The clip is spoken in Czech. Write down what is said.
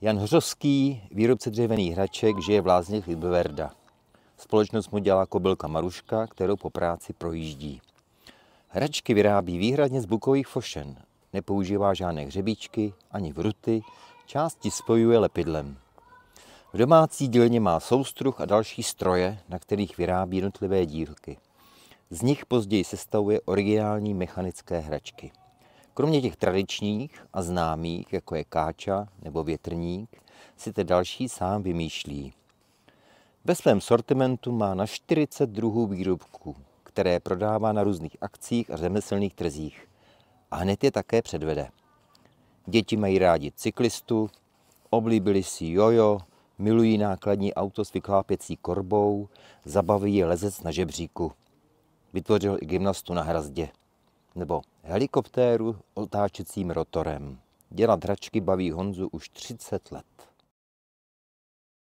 Jan Hřovský, výrobce dřevěných hraček, žije v Lázněch Liberda. Společnost mu dělá kobylka Maruška, kterou po práci projíždí. Hračky vyrábí výhradně z bukových fošen. Nepoužívá žádné hřebíčky ani vruty, části spojuje lepidlem. V domácí dílně má soustruh a další stroje, na kterých vyrábí jednotlivé dílky. Z nich později sestavuje originální mechanické hračky. Kromě těch tradičních a známých, jako je káča nebo větrník, si ty další sám vymýšlí. Ve svém sortimentu má na 40 druhů výrobků, které prodává na různých akcích a řemeslných trzích. A hned je také předvede. Děti mají rádi cyklistu, oblíbili si jojo, milují nákladní auto s vyklápěcí korbou, zabaví je lezec na žebříku. Vytvořil i gymnastu na hrazdě nebo helikoptéru otáčecím rotorem. Dělat hračky baví Honzu už 30 let.